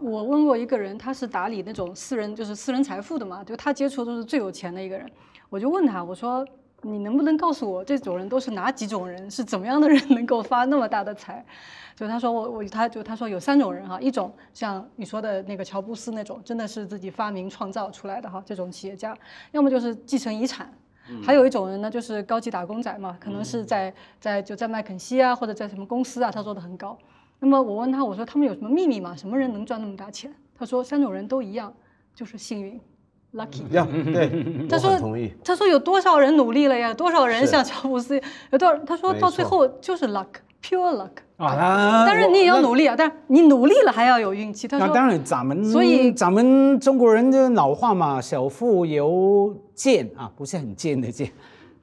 我问过一个人，他是打理那种私人，就是私人财富的嘛，就他接触都是最有钱的一个人。我就问他，我说你能不能告诉我，这种人都是哪几种人，是怎么样的人能够发那么大的财？就他说，我我他就他说有三种人哈，一种像你说的那个乔布斯那种，真的是自己发明创造出来的哈，这种企业家；要么就是继承遗产；还有一种人呢，就是高级打工仔嘛，可能是在在就在麦肯锡啊，或者在什么公司啊，他做的很高。那么我问他，我说他们有什么秘密吗？什么人能赚那么大钱？他说三种人都一样，就是幸运，lucky 对，同意。他说有多少人努力了呀？多少人像乔布斯？有多少？他说到最后就是 luck，pure luck。啊，但是你也要努力啊。但是你努力了还要有运气。那当然，咱们所以咱们中国人的老话嘛，小富由贱啊，不是很贱的贱。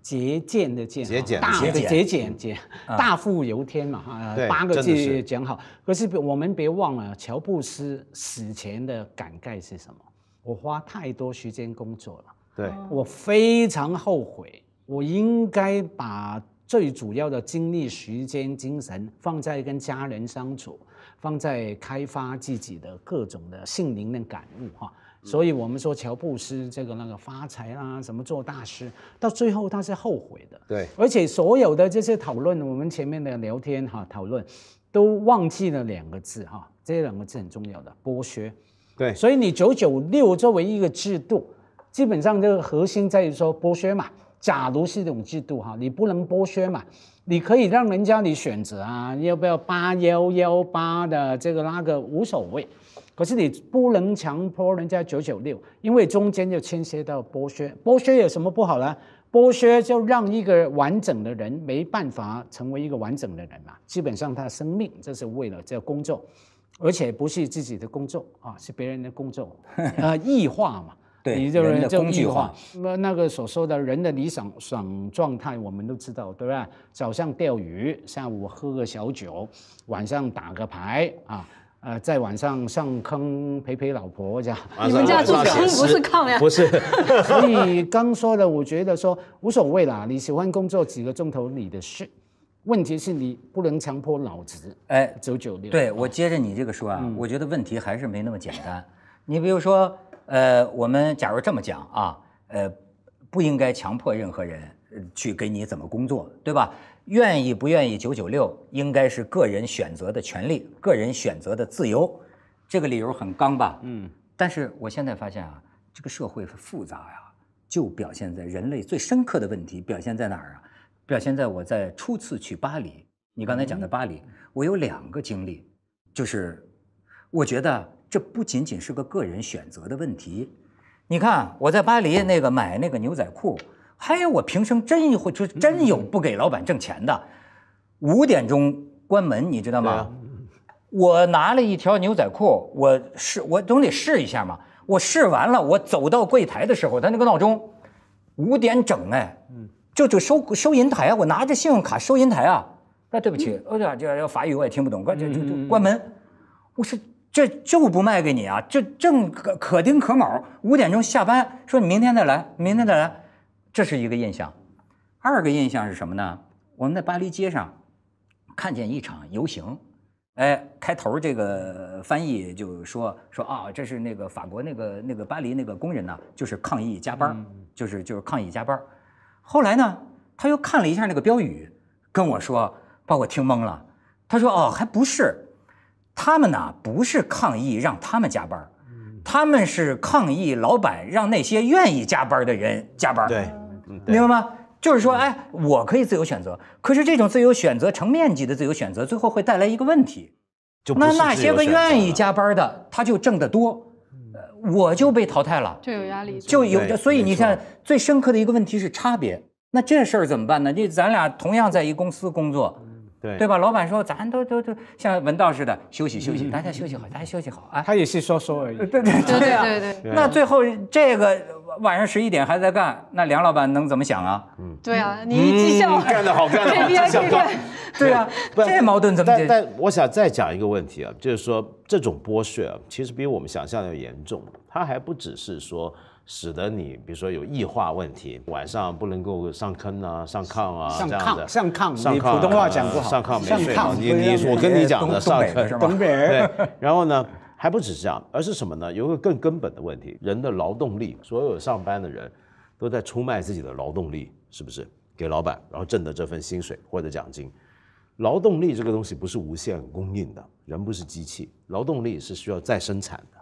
节俭的俭，大的节俭，俭大富由天嘛，八个字讲好。可是我们别忘了，乔布斯死前的感慨是什么？我花太多时间工作了，对我非常后悔。我应该把最主要的精力、时间、精神放在跟家人相处，放在开发自己的各种的性灵的感悟哈。所以我们说乔布斯这个那个发财啦，什么做大师，到最后他是后悔的。对，而且所有的这些讨论，我们前面的聊天哈讨论，都忘记了两个字哈，这两个字很重要的，剥削。对，所以你九九六作为一个制度，基本上这个核心在于说剥削嘛。假如是一种制度哈，你不能剥削嘛，你可以让人家你选择啊，要不要八幺幺八的这个那个无所谓。可是你不能强迫人家九九六，因为中间就牵涉到剥削。剥削有什么不好呢？剥削就让一个完整的人没办法成为一个完整的人嘛。基本上，他的生命就是为了这工作，而且不是自己的工作啊，是别人的工作啊，异化嘛。对，人的工具化。那那个所说的“人的理想爽状态”，我们都知道，对吧？早上钓鱼，下午喝个小酒，晚上打个牌啊。呃，在晚上上坑陪陪老婆这样。你们家住炕不是炕呀？不是，所以刚说的，我觉得说无所谓啦，你喜欢工作几个钟头你的事，问题是你不能强迫脑子。哎，九九六。对我接着你这个说啊，我觉得问题还是没那么简单。你比如说，呃，我们假如这么讲啊，呃，不应该强迫任何人去给你怎么工作，对吧？愿意不愿意九九六，应该是个人选择的权利，个人选择的自由。这个理由很刚吧？嗯。但是我现在发现啊，这个社会复杂呀，就表现在人类最深刻的问题表现在哪儿啊？表现在我在初次去巴黎，你刚才讲的巴黎，我有两个经历，就是我觉得这不仅仅是个个人选择的问题。你看我在巴黎那个买那个牛仔裤。哎，我平生真一回，就真有不给老板挣钱的。五点钟关门，你知道吗？我拿了一条牛仔裤，我试我总得试一下嘛。我试完了，我走到柜台的时候，他那个闹钟五点整，哎，就就收收银台啊，我拿着信用卡收银台啊，那对不起，欧啊，这这法语我也听不懂，关就就关门。我说这就不卖给你啊，这正可可丁可卯五点钟下班，说你明天再来，明天再来。这是一个印象，二个印象是什么呢？我们在巴黎街上看见一场游行，哎，开头这个翻译就说说啊，这是那个法国那个那个巴黎那个工人呢，就是抗议加班，就是就是抗议加班。后来呢，他又看了一下那个标语，跟我说把我听懵了。他说哦，还不是，他们呢不是抗议让他们加班，他们是抗议老板让那些愿意加班的人加班。对。明白吗？就是说，哎，我可以自由选择，可是这种自由选择成面积的自由选择，最后会带来一个问题，就那那些个愿意加班的，他就挣得多，我就被淘汰了，就有压力，就有。所以你看，最深刻的一个问题是差别。那这事儿怎么办呢？这咱俩同样在一公司工作。对对吧？老板说咱都都都像文道似的休息休息，大家休息好，大家休息好啊。他也是说说而已。对对对对对那最后这个晚上十一点还在干，那梁老板能怎么想啊？嗯，对啊，你绩效干得好，干。边这对啊，这矛盾怎么？解？但我想再讲一个问题啊，就是说这种剥削啊，其实比我们想象要严重，他还不只是说。使得你比如说有异化问题，晚上不能够上坑啊，上炕啊，上炕上炕，你普通话讲不好，上炕没睡。你你我跟你讲的，上坑是吧？东北人。对，然后呢，还不只是这样，而是什么呢？有个更根本的问题，人的劳动力，所有上班的人都在出卖自己的劳动力，是不是？给老板，然后挣的这份薪水或者奖金，劳动力这个东西不是无限供应的，人不是机器，劳动力是需要再生产的，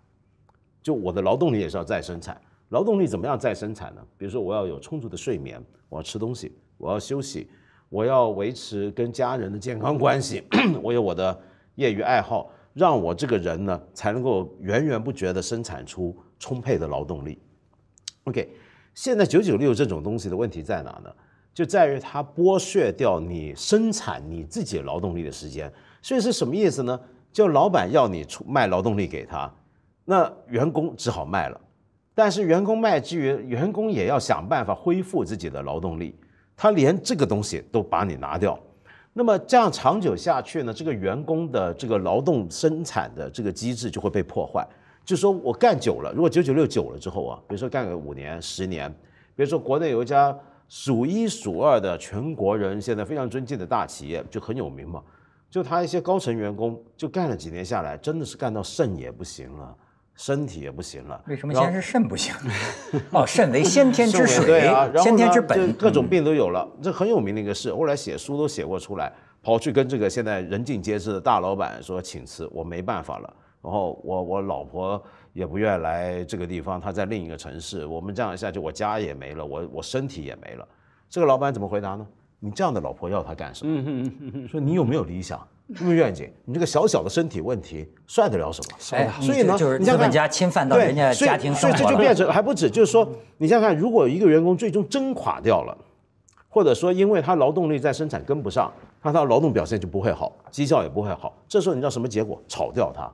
就我的劳动力也是要再生产。劳动力怎么样再生产呢？比如说，我要有充足的睡眠，我要吃东西，我要休息，我要维持跟家人的健康关系，我有我的业余爱好，让我这个人呢才能够源源不绝地生产出充沛的劳动力。OK，现在九九六这种东西的问题在哪呢？就在于它剥削掉你生产你自己劳动力的时间。所以是什么意思呢？就老板要你出卖劳动力给他，那员工只好卖了。但是员工卖之余，员工也要想办法恢复自己的劳动力。他连这个东西都把你拿掉，那么这样长久下去呢？这个员工的这个劳动生产的这个机制就会被破坏。就说我干久了，如果九九六久了之后啊，比如说干个五年、十年，比如说国内有一家数一数二的、全国人现在非常尊敬的大企业，就很有名嘛，就他一些高层员工就干了几年下来，真的是干到肾也不行了。身体也不行了，为什么先是肾不行？哦，肾为先天之水，先天之本，各种病都有了。这很有名的一个事，后来写书都写过出来，跑去跟这个现在人尽皆知的大老板说请辞，我没办法了。然后我我老婆也不愿来这个地方，她在另一个城市。我们这样下去，我家也没了，我我身体也没了。这个老板怎么回答呢？你这样的老婆要他干什么？说你有没有理想？入不愿景？你这个小小的身体问题算得了什么？哎，所以呢，你像人家侵犯到人家家庭生所以这就变成还不止。就是说，你想看，如果一个员工最终真垮掉了，或者说因为他劳动力在生产跟不上，那他的劳动表现就不会好，绩效也不会好。这时候你知道什么结果？炒掉他，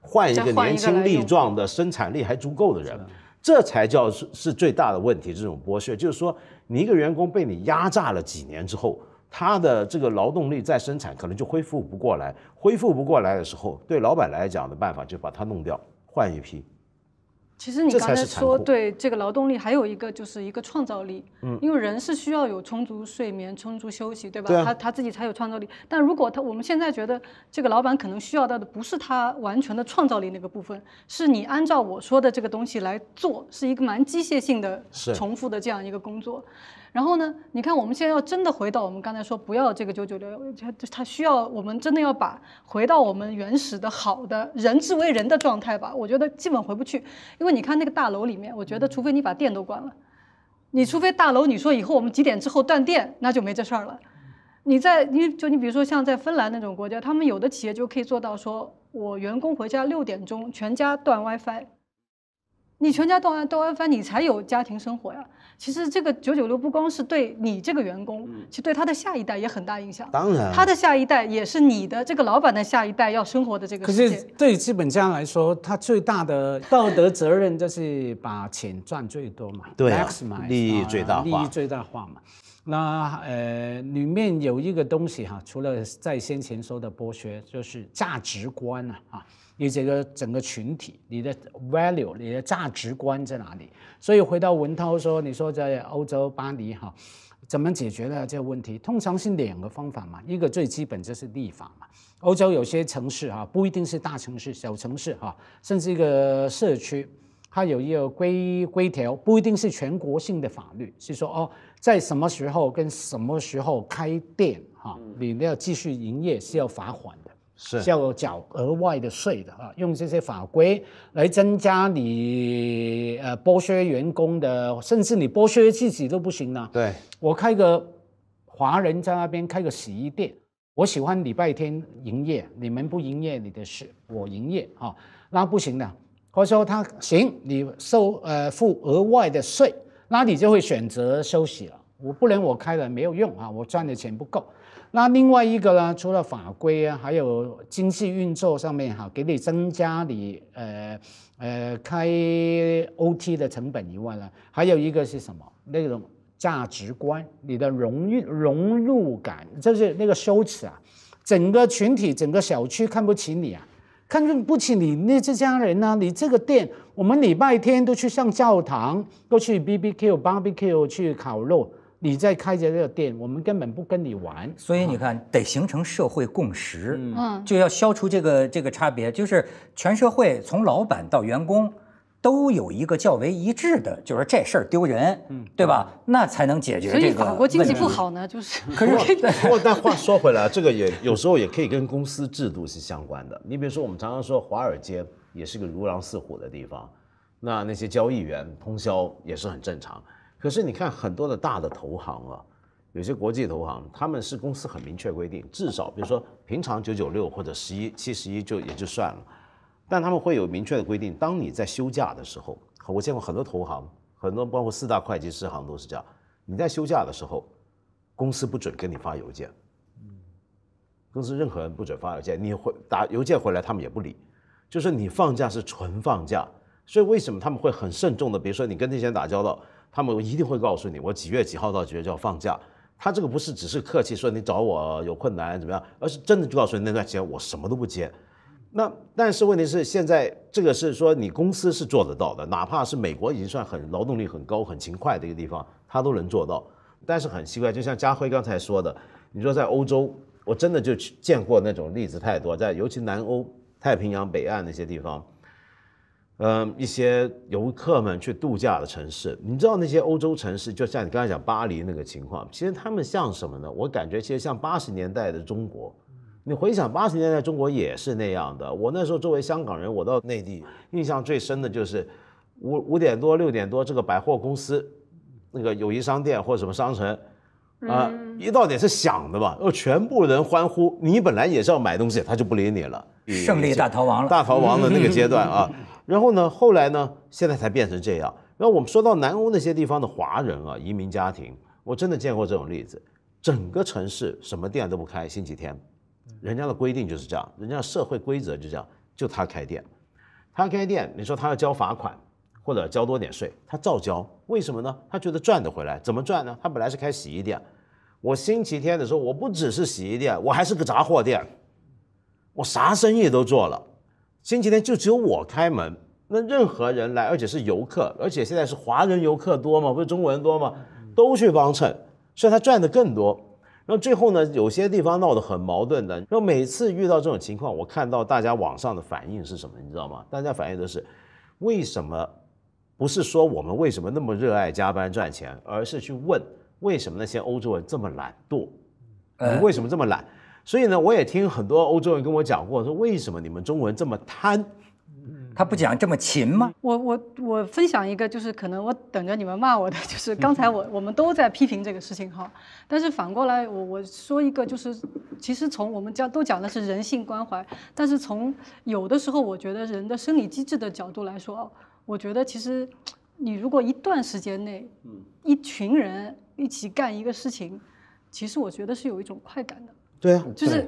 换一个年轻力壮的、生产力还足够的人，这才叫是是最大的问题。这种剥削就是说，你一个员工被你压榨了几年之后。他的这个劳动力再生产可能就恢复不过来，恢复不过来的时候，对老板来讲的办法就把他弄掉，换一批。其实你刚才说对这个劳动力还有一个就是一个创造力，嗯，因为人是需要有充足睡眠、充足休息，对吧？他他自己才有创造力。但如果他我们现在觉得这个老板可能需要到的不是他完全的创造力那个部分，是你按照我说的这个东西来做，是一个蛮机械性的、重复的这样一个工作。然后呢？你看，我们现在要真的回到我们刚才说不要这个“九九六”，它它需要我们真的要把回到我们原始的好的人之为人的状态吧？我觉得基本回不去，因为你看那个大楼里面，我觉得除非你把电都关了，你除非大楼你说以后我们几点之后断电，那就没这事儿了。你在你就你比如说像在芬兰那种国家，他们有的企业就可以做到，说我员工回家六点钟，全家断 WiFi，你全家断断 WiFi，你才有家庭生活呀。其实这个九九六不光是对你这个员工，其实对他的下一代也很大影响。当然，他的下一代也是你的这个老板的下一代要生活的这个。可是对资本家来说，他最大的道德责任就是把钱赚最多嘛，对啊，利益最大化，利益最大化嘛。那呃，里面有一个东西哈，除了在先前说的剥削，就是价值观啊，啊，你这个整个群体，你的 value，你的价值观在哪里？所以回到文涛说，你说在欧洲巴黎哈，怎么解决呢这个问题？通常是两个方法嘛，一个最基本就是立法嘛。欧洲有些城市啊，不一定是大城市，小城市哈，甚至一个社区。它有一个规规条，不一定是全国性的法律，是说哦，在什么时候跟什么时候开店哈，你要继续营业是要罚款的，是是要缴额外的税的啊。用这些法规来增加你呃剥削员工的，甚至你剥削自己都不行了。对，我开个华人在那边开个洗衣店，我喜欢礼拜天营业，你们不营业，你的事我营业啊，那不行的。或者说他行，你收呃付额外的税，那你就会选择休息了。我不能，我开了没有用啊，我赚的钱不够。那另外一个呢，除了法规啊，还有经济运作上面哈，给你增加你呃呃开 OT 的成本以外呢，还有一个是什么？那种价值观，你的荣誉融入感，就是那个羞耻啊，整个群体整个小区看不起你啊。看不起你那这家人呢？你这个店，我们礼拜天都去上教堂，都去 BBQ、Barbecue 去烤肉，你在开着这个店，我们根本不跟你玩。所以你看，得形成社会共识，嗯，就要消除这个这个差别，就是全社会从老板到员工。都有一个较为一致的，就是这事儿丢人，对吧？那才能解决这个。所以法国经济不好呢，就是。可是，但话说回来，这个也有时候也可以跟公司制度是相关的。你比如说，我们常常说华尔街也是个如狼似虎的地方，那那些交易员通宵也是很正常。可是你看很多的大的投行啊，有些国际投行，他们是公司很明确规定，至少比如说平常九九六或者十一七十一就也就算了。但他们会有明确的规定。当你在休假的时候，我见过很多投行，很多包括四大会计师行都是这样。你在休假的时候，公司不准给你发邮件，公司任何人不准发邮件。你回打邮件回来，他们也不理。就是你放假是纯放假。所以为什么他们会很慎重的？比如说你跟那些人打交道，他们一定会告诉你，我几月几号到几月就要放假。他这个不是只是客气，说你找我有困难怎么样，而是真的就告诉你那段时间我什么都不接。那但是问题是，现在这个是说你公司是做得到的，哪怕是美国已经算很劳动力很高、很勤快的一个地方，它都能做到。但是很奇怪，就像家辉刚才说的，你说在欧洲，我真的就去见过那种例子太多，在尤其南欧、太平洋北岸那些地方，呃，一些游客们去度假的城市，你知道那些欧洲城市，就像你刚才讲巴黎那个情况，其实他们像什么呢？我感觉其实像八十年代的中国。你回想八十年代中国也是那样的。我那时候作为香港人，我到内地，印象最深的就是五五点多六点多，这个百货公司、那个友谊商店或什么商城，啊，一到点是响的嘛，然全部人欢呼。你本来也是要买东西，他就不理你了，胜利大逃亡了。大逃亡的那个阶段啊，然后呢，后来呢，现在才变成这样。然后我们说到南欧那些地方的华人啊，移民家庭，我真的见过这种例子，整个城市什么店都不开，星期天。人家的规定就是这样，人家的社会规则就这样。就他开店，他开店，你说他要交罚款或者交多点税，他照交。为什么呢？他觉得赚得回来。怎么赚呢？他本来是开洗衣店，我星期天的时候，我不只是洗衣店，我还是个杂货店，我啥生意都做了。星期天就只有我开门，那任何人来，而且是游客，而且现在是华人游客多嘛，不是中国人多嘛，都去帮衬，所以他赚得更多。那最后呢，有些地方闹得很矛盾的。那每次遇到这种情况，我看到大家网上的反应是什么，你知道吗？大家反应都是，为什么不是说我们为什么那么热爱加班赚钱，而是去问为什么那些欧洲人这么懒惰，你为什么这么懒？所以呢，我也听很多欧洲人跟我讲过，说为什么你们中国人这么贪。他不讲这么勤吗？我我我分享一个，就是可能我等着你们骂我的，就是刚才我我们都在批评这个事情哈，但是反过来我我说一个，就是其实从我们讲都讲的是人性关怀，但是从有的时候我觉得人的生理机制的角度来说，我觉得其实你如果一段时间内，一群人一起干一个事情，其实我觉得是有一种快感的。对啊，就是。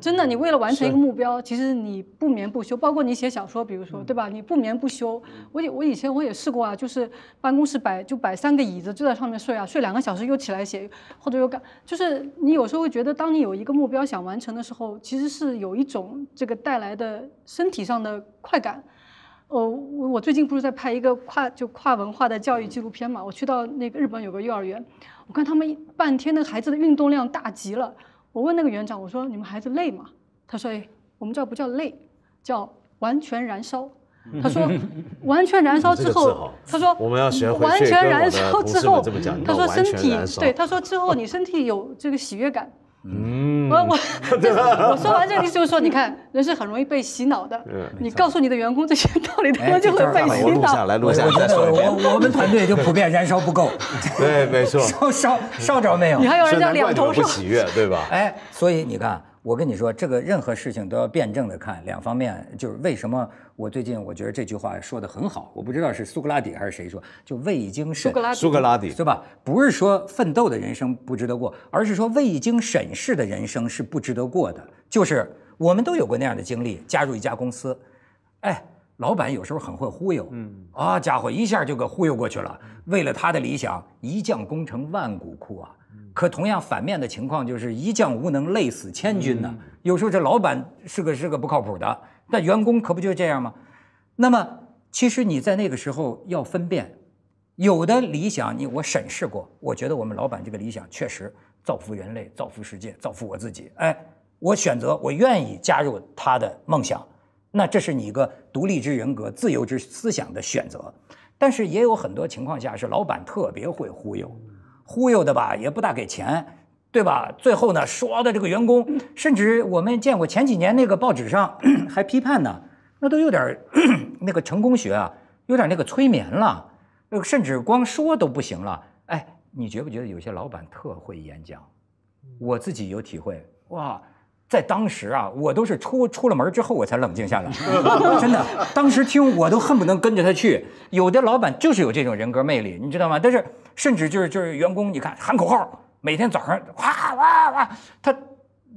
真的，你为了完成一个目标，其实你不眠不休，包括你写小说，比如说，对吧？你不眠不休。我我以前我也试过啊，就是办公室摆就摆三个椅子，就在上面睡啊，睡两个小时又起来写，或者又干。就是你有时候会觉得，当你有一个目标想完成的时候，其实是有一种这个带来的身体上的快感。哦，我最近不是在拍一个跨就跨文化的教育纪录片嘛，我去到那个日本有个幼儿园，我看他们半天那孩子的运动量大极了。我问那个园长，我说你们孩子累吗？他说：哎，我们这不叫累，叫完全燃烧。他说，完全燃烧之后，他说我们要学会跟我的同事他说身体，对，他说之后你身体有这个喜悦感。嗯，我我 我说完这意思就是说，你看，人是很容易被洗脑的。你告诉你的员工这些道理，他们就会被洗脑。我路下来路上在说，我我们团队就普遍燃烧不够。对，没错。烧烧烧着没有？你还有人叫两头烧。喜悦，对吧？哎，所以你看。我跟你说，这个任何事情都要辩证的看，两方面就是为什么我最近我觉得这句话说的很好，我不知道是苏格拉底还是谁说，就未经苏格拉苏格拉底是吧？不是说奋斗的人生不值得过，而是说未经审视的人生是不值得过的。就是我们都有过那样的经历，加入一家公司，哎，老板有时候很会忽悠，嗯，啊家伙一下就给忽悠过去了，为了他的理想一将功成万骨枯啊。可同样反面的情况就是一将无能，累死千军呢。有时候这老板是个是个不靠谱的，但员工可不就是这样吗？那么其实你在那个时候要分辨，有的理想你我审视过，我觉得我们老板这个理想确实造福人类、造福世界、造福我自己。哎，我选择，我愿意加入他的梦想。那这是你一个独立之人格、自由之思想的选择。但是也有很多情况下是老板特别会忽悠。忽悠的吧，也不大给钱，对吧？最后呢，说的这个员工，甚至我们见过前几年那个报纸上 还批判呢，那都有点 那个成功学啊，有点那个催眠了，甚至光说都不行了。哎，你觉不觉得有些老板特会演讲？我自己有体会，哇！在当时啊，我都是出出了门之后我才冷静下来。真的，当时听我都恨不能跟着他去。有的老板就是有这种人格魅力，你知道吗？但是甚至就是就是员工，你看喊口号，每天早上哗哗哗，他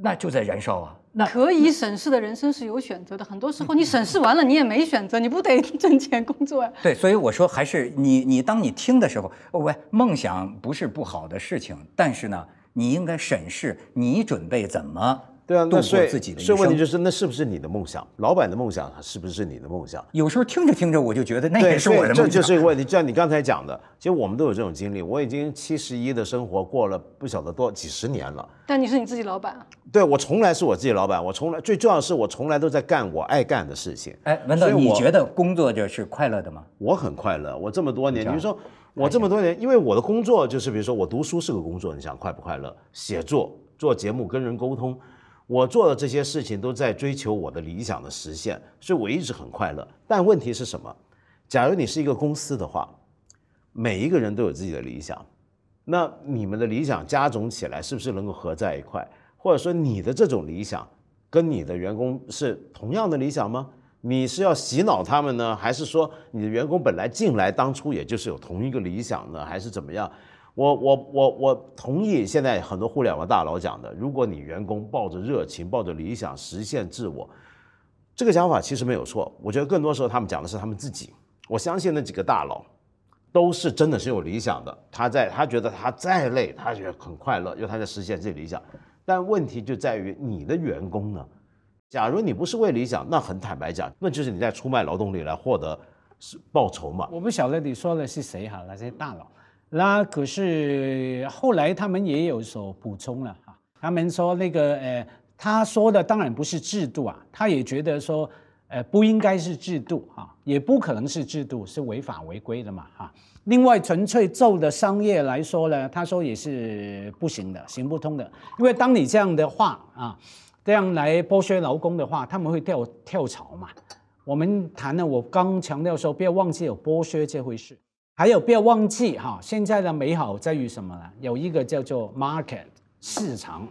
那就在燃烧啊。那可以审视的人生是有选择的，很多时候你审视完了，你也没选择，你不得挣钱工作呀？对，所以我说还是你你当你听的时候，喂，梦想不是不好的事情，但是呢，你应该审视你准备怎么。对啊，那所以所以问题就是，那是不是你的梦想？老板的梦想是不是你的梦想？有时候听着听着，我就觉得那也是我的梦想。这就是一个问题，就像你刚才讲的，其实我们都有这种经历。我已经七十一的生活过了不晓得多几十年了。但你是你自己老板啊？对，我从来是我自己老板。我从来最重要的是，我从来都在干我爱干的事情。哎，文道，你觉得工作就是快乐的吗？我很快乐。我这么多年，你说我这么多年，因为我的工作就是，比如说我读书是个工作，你想快不快乐？写作、做节目、跟人沟通。我做的这些事情都在追求我的理想的实现，所以我一直很快乐。但问题是什么？假如你是一个公司的话，每一个人都有自己的理想，那你们的理想加总起来是不是能够合在一块？或者说你的这种理想跟你的员工是同样的理想吗？你是要洗脑他们呢，还是说你的员工本来进来当初也就是有同一个理想呢？还是怎么样？我我我我同意现在很多互联网大佬讲的，如果你员工抱着热情、抱着理想实现自我，这个想法其实没有错。我觉得更多时候他们讲的是他们自己。我相信那几个大佬，都是真的是有理想的。他在他觉得他再累，他觉得很快乐，因为他在实现自己理想。但问题就在于你的员工呢？假如你不是为理想，那很坦白讲，那就是你在出卖劳动力来获得报酬嘛。我不晓得你说的是谁哈，那些大佬。那可是后来他们也有所补充了哈，他们说那个呃，他说的当然不是制度啊，他也觉得说，呃，不应该是制度啊，也不可能是制度，是违法违规的嘛哈。另外，纯粹做商业来说呢，他说也是不行的，行不通的，因为当你这样的话啊，这样来剥削劳工的话，他们会跳跳槽嘛。我们谈了，我刚强调说，不要忘记有剥削这回事。还有不要忘记哈，现在的美好在于什么呢？有一个叫做 market 市场，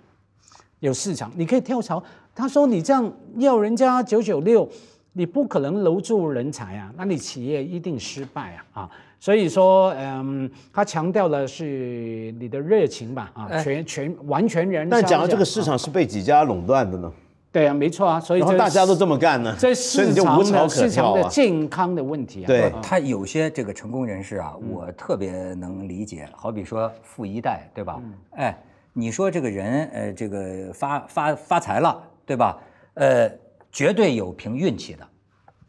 有市场你可以跳槽。他说你这样要人家九九六，你不可能留住人才啊，那你企业一定失败啊啊！所以说，嗯，他强调的是你的热情吧啊，全全完全人。但讲到这个市场是被几家垄断的呢？对啊，没错啊，所以大家都这么干呢。这市场呢，市场的健康的问题啊。对，他有些这个成功人士啊，我特别能理解。好比说富一代，对吧？哎，你说这个人，呃，这个发发发财了，对吧？呃，绝对有凭运气的，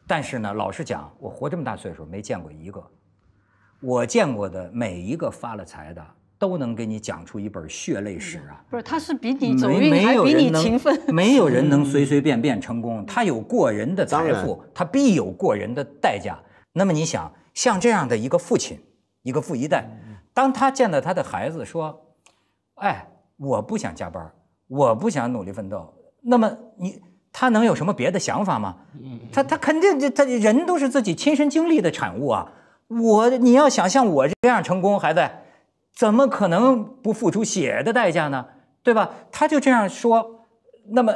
但是呢，老实讲，我活这么大岁数，没见过一个。我见过的每一个发了财的。都能给你讲出一本血泪史啊！不是，他是比你走运，还比你勤奋。没有人能随随便便成功，他有过人的财富，他必有过人的代价。那么你想，像这样的一个父亲，一个富一代，当他见到他的孩子说：“哎，我不想加班，我不想努力奋斗。”那么你他能有什么别的想法吗？他他肯定就他人都是自己亲身经历的产物啊！我你要想像我这样成功孩子。怎么可能不付出血的代价呢？对吧？他就这样说。那么，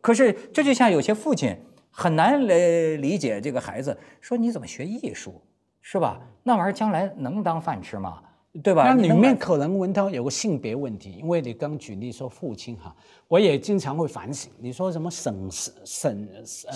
可是这就像有些父亲很难来理解这个孩子说：“你怎么学艺术？是吧？那玩意儿将来能当饭吃吗？对吧？”那里面可能文涛有个性别问题，因为你刚举例说父亲哈，我也经常会反省。你说什么审视、审视、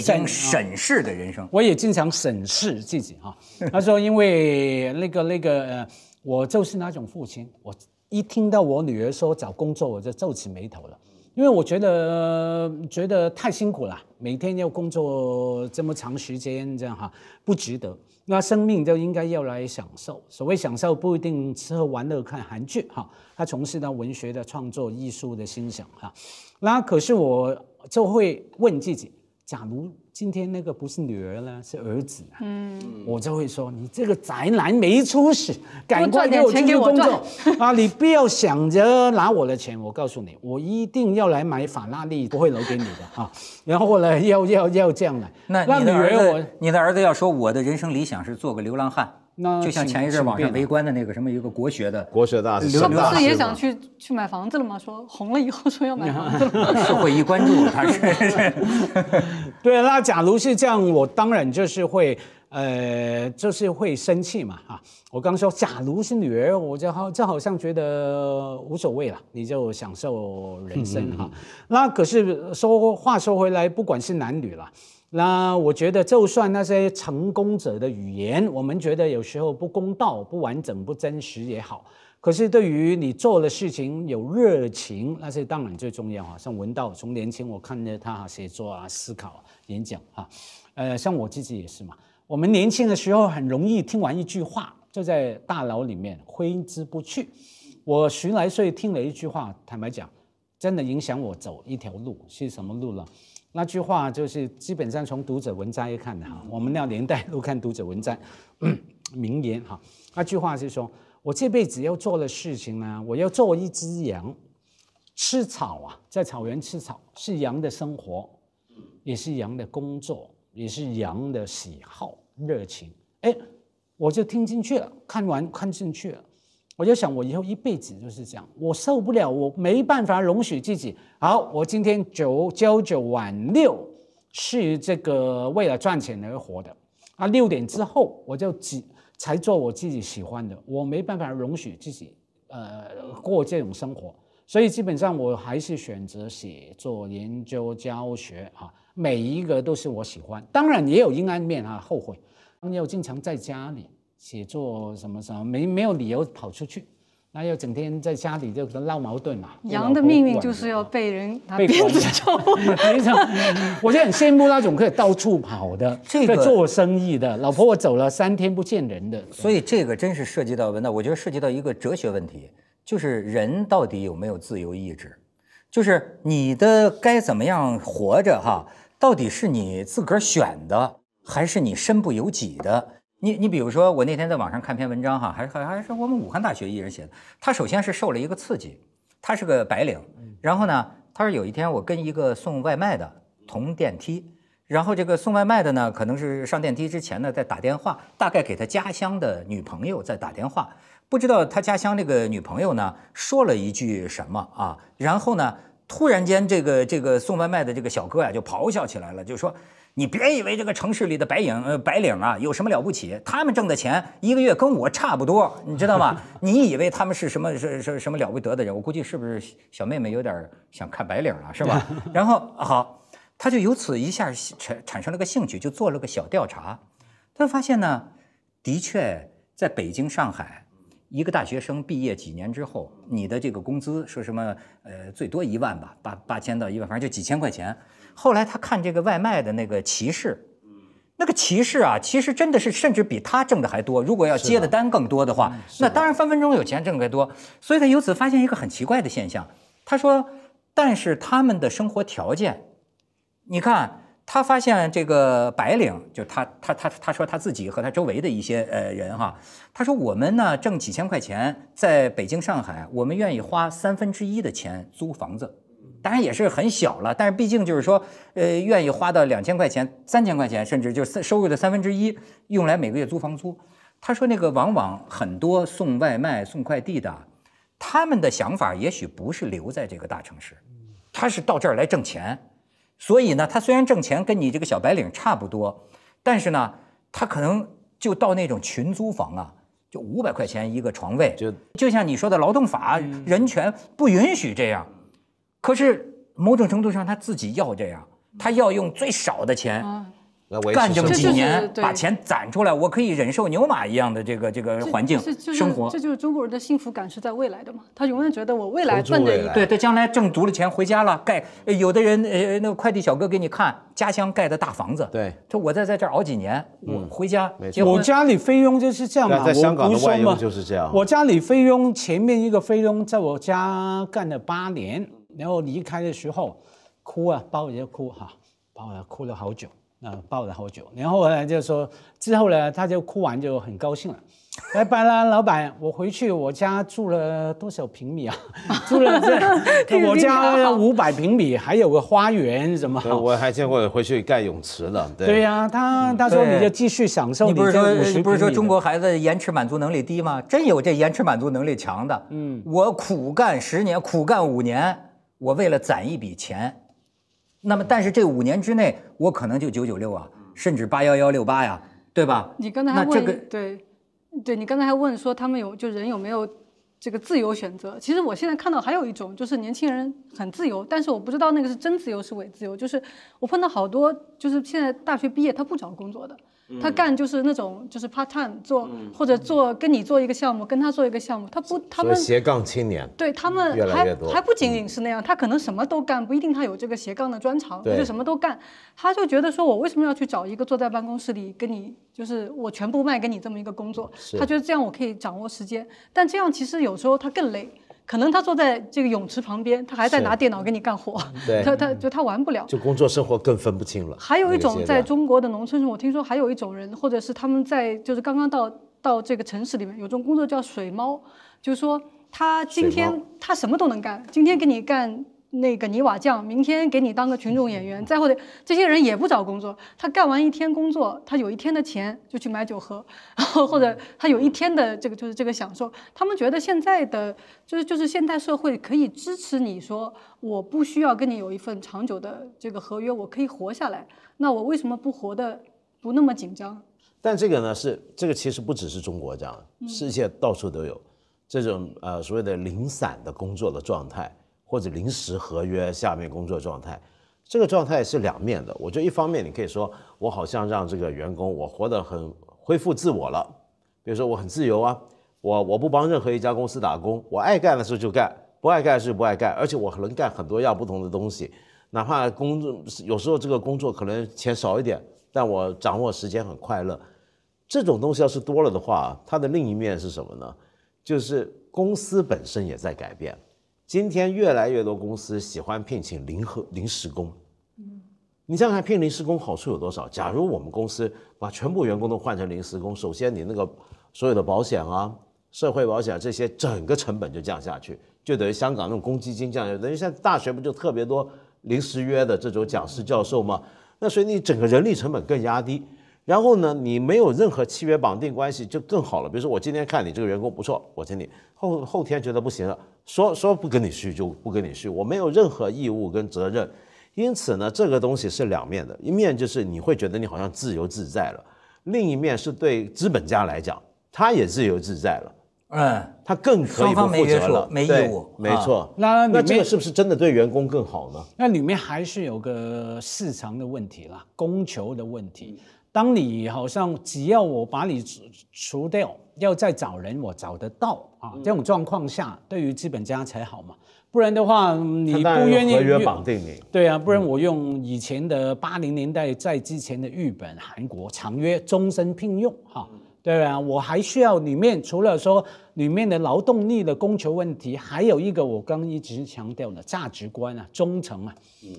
审视、审视的人生，我也经常审视自己哈。他说：“因为那个、那个。”呃。我就是那种父亲，我一听到我女儿说找工作，我就皱起眉头了，因为我觉得觉得太辛苦了，每天要工作这么长时间，这样哈不值得。那生命就应该要来享受，所谓享受不一定吃喝玩乐看韩剧哈，他从事到文学的创作、艺术的欣赏哈。那可是我就会问自己，假如。今天那个不是女儿了，是儿子。嗯，我就会说你这个宅男没出息，赶快给我出去工作啊！你不要想着拿我的钱，我告诉你，我一定要来买法拉利，不会留给你的啊！然后呢，要要要这样来，那你的儿子，你的儿子要说我的人生理想是做个流浪汉。那就像前一阵网上围观的那个什么一个国学的国学大师，是不是也想去去买房子了吗？说红了以后说要买房子，是 会一关注他，对那假如是这样，我当然就是会，呃，就是会生气嘛哈。我刚说，假如是女儿，我就好，就好像觉得无所谓了，你就享受人生哈。那可是说话说回来，不管是男女了。那我觉得，就算那些成功者的语言，我们觉得有时候不公道、不完整、不真实也好，可是对于你做的事情有热情，那些当然最重要啊。像文道，从年轻我看着他写作啊、思考、演讲啊，呃，像我自己也是嘛。我们年轻的时候很容易听完一句话，就在大脑里面挥之不去。我十来岁听了一句话，坦白讲，真的影响我走一条路是什么路了。那句话就是基本上从读者文摘看的哈，我们那年代都看读者文摘，名言哈。那句话是说，我这辈子要做的事情呢，我要做一只羊，吃草啊，在草原吃草是羊的生活，也是羊的工作，也是羊的喜好热情。哎，我就听进去了，看完看进去了。我就想，我以后一辈子就是这样，我受不了，我没办法容许自己。好，我今天九朝九晚六是这个为了赚钱而活的，啊，六点之后我就只才做我自己喜欢的，我没办法容许自己呃过这种生活，所以基本上我还是选择写作、研究、教学啊，每一个都是我喜欢。当然也有阴暗面啊，后悔，要经常在家里。写作什么什么没没有理由跑出去，那要整天在家里就闹矛盾嘛。羊的命运就是要被人拿鞭子抽。没错，我就很羡慕那种可以到处跑的，这个做生意的老婆，我走了三天不见人的。所以这个真是涉及到文，那我觉得涉及到一个哲学问题，就是人到底有没有自由意志？就是你的该怎么样活着哈，到底是你自个儿选的，还是你身不由己的？你你比如说，我那天在网上看篇文章哈，还还还是我们武汉大学一人写的。他首先是受了一个刺激，他是个白领，然后呢，他说有一天我跟一个送外卖的同电梯，然后这个送外卖的呢，可能是上电梯之前呢在打电话，大概给他家乡的女朋友在打电话，不知道他家乡那个女朋友呢说了一句什么啊，然后呢，突然间这个这个送外卖的这个小哥呀就咆哮起来了，就说。你别以为这个城市里的白领，呃，白领啊，有什么了不起？他们挣的钱一个月跟我差不多，你知道吗？你以为他们是什么是是什么了不得的人？我估计是不是小妹妹有点想看白领了，是吧？然后好，他就由此一下产产生了个兴趣，就做了个小调查，他发现呢，的确在北京、上海。一个大学生毕业几年之后，你的这个工资说什么？呃，最多一万吧，八八千到一万，反正就几千块钱。后来他看这个外卖的那个骑士，那个骑士啊，其实真的是甚至比他挣的还多。如果要接的单更多的话，那当然分分钟有钱挣得多。所以他由此发现一个很奇怪的现象，他说：“但是他们的生活条件，你看。”他发现这个白领，就是他，他，他，他说他自己和他周围的一些呃人哈，他说我们呢挣几千块钱，在北京、上海，我们愿意花三分之一的钱租房子，当然也是很小了，但是毕竟就是说，呃，愿意花到两千块钱、三千块钱，甚至就是收入的三分之一，用来每个月租房租。他说那个往往很多送外卖、送快递的，他们的想法也许不是留在这个大城市，他是到这儿来挣钱。所以呢，他虽然挣钱跟你这个小白领差不多，但是呢，他可能就到那种群租房啊，就五百块钱一个床位，就就像你说的劳动法、人权不允许这样，可是某种程度上他自己要这样，他要用最少的钱。干这么几年，把钱攒出来，我可以忍受牛马一样的这个这个环境生活。这就是中国人的幸福感是在未来的嘛？他永远觉得我未来奔着对，他将来挣足了钱回家了，盖有的人呃那个快递小哥给你看家乡盖的大房子。对，说我再在这熬几年，我回家。我家里菲佣就是这样，在香港的外佣就是这样。我家里菲佣前面一个菲佣在我家干了八年，然后离开的时候哭啊，抱着哭哈，抱着哭了好久。抱了好久，然后呢就说之后呢，他就哭完就很高兴了，拜拜啦，老板，我回去我家住了多少平米啊？住了这 我家五百平米，还有个花园什么？我还见过回去盖泳池的。对呀，他他说你就继续享受。你不是说不是说中国孩子延迟满足能力低吗？真有这延迟满足能力强的。嗯，我苦干十年，苦干五年，我为了攒一笔钱。那么，但是这五年之内，我可能就九九六啊，甚至八幺幺六八呀，对吧？你刚才还问这个，对，对你刚才还问说他们有就人有没有这个自由选择？其实我现在看到还有一种，就是年轻人很自由，但是我不知道那个是真自由是伪自由。就是我碰到好多，就是现在大学毕业他不找工作的。他干就是那种，就是 part time 做，或者做跟你做一个项目，跟他做一个项目。他不，他们斜杠青年，对他们越来越多，还不仅仅是那样，他可能什么都干，不一定他有这个斜杠的专长，就是什么都干。他就觉得说，我为什么要去找一个坐在办公室里跟你，就是我全部卖给你这么一个工作？他觉得这样我可以掌握时间，但这样其实有时候他更累。可能他坐在这个泳池旁边，他还在拿电脑给你干活，他他就他玩不了，就工作生活更分不清了。还有一种在中国的农村，我听说还有一种人，或者是他们在就是刚刚到到这个城市里面，有种工作叫水猫，就是说他今天他什么都能干，今天给你干。那个泥瓦匠，明天给你当个群众演员，再或者这些人也不找工作，他干完一天工作，他有一天的钱就去买酒喝，然后或者他有一天的这个就是这个享受。他们觉得现在的就是就是现代社会可以支持你说，我不需要跟你有一份长久的这个合约，我可以活下来。那我为什么不活得不那么紧张？但这个呢是这个其实不只是中国这样，世界到处都有这种呃所谓的零散的工作的状态。或者临时合约下面工作状态，这个状态是两面的。我觉得一方面你可以说，我好像让这个员工我活得很恢复自我了，比如说我很自由啊，我我不帮任何一家公司打工，我爱干的时候就干，不爱干是不爱干，而且我能干很多样不同的东西，哪怕工作有时候这个工作可能钱少一点，但我掌握时间很快乐。这种东西要是多了的话，它的另一面是什么呢？就是公司本身也在改变。今天越来越多公司喜欢聘请临和临时工。嗯，你想想看聘临时工好处有多少？假如我们公司把全部员工都换成临时工，首先你那个所有的保险啊、社会保险这些整个成本就降下去，就等于香港那种公积金降，等于像大学不就特别多临时约的这种讲师教授吗？那所以你整个人力成本更压低。然后呢，你没有任何契约绑定关系就更好了。比如说，我今天看你这个员工不错，我请你。后后天觉得不行了，说说不跟你续就不跟你续。我没有任何义务跟责任。因此呢，这个东西是两面的。一面就是你会觉得你好像自由自在了；另一面是对资本家来讲，他也自由自在了。嗯，他更可以不负责了，没义务。没错。那那这个是不是真的对员工更好呢？那里面还是有个市场的问题啦，供求的问题。当你好像只要我把你除掉，要再找人我找得到啊！这种状况下，对于资本家才好嘛，不然的话你不愿意。合约绑定你。对啊，不然我用以前的八零年代在之前的日本、韩国长约终身聘用哈。对啊，我还需要里面除了说里面的劳动力的供求问题，还有一个我刚一直强调的价值观啊，忠诚啊。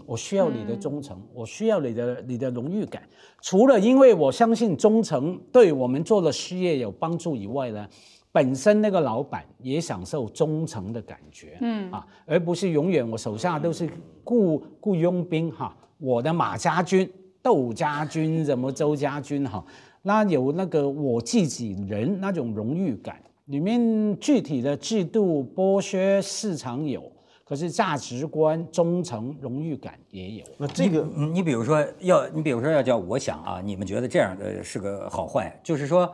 我需要你的忠诚，我需要你的你的荣誉感。除了因为我相信忠诚对我们做了事业有帮助以外呢，本身那个老板也享受忠诚的感觉。嗯，啊，而不是永远我手下都是雇雇佣兵哈，我的马家军、窦家军、什么周家军哈。那有那个我自己人那种荣誉感，里面具体的制度剥削市场有，可是价值观忠诚荣誉感也有。那这个，你比如说要，你比如说要叫我想啊，你们觉得这样的是个好坏？就是说，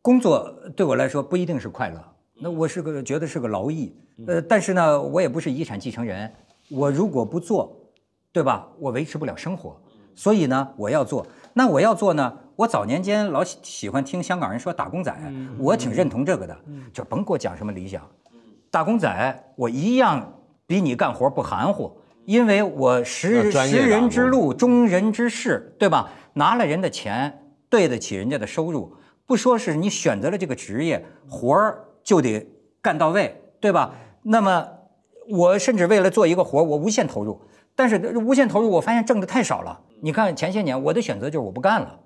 工作对我来说不一定是快乐，那我是个觉得是个劳役。呃，但是呢，我也不是遗产继承人，我如果不做，对吧？我维持不了生活，所以呢，我要做。那我要做呢？我早年间老喜喜欢听香港人说打工仔，我挺认同这个的。就甭给我讲什么理想，打工仔我一样比你干活不含糊，因为我识识人之路，忠人之事，对吧？拿了人的钱，对得起人家的收入。不说是你选择了这个职业，活儿就得干到位，对吧？那么我甚至为了做一个活儿，我无限投入。但是无限投入，我发现挣的太少了。你看前些年，我的选择就是我不干了。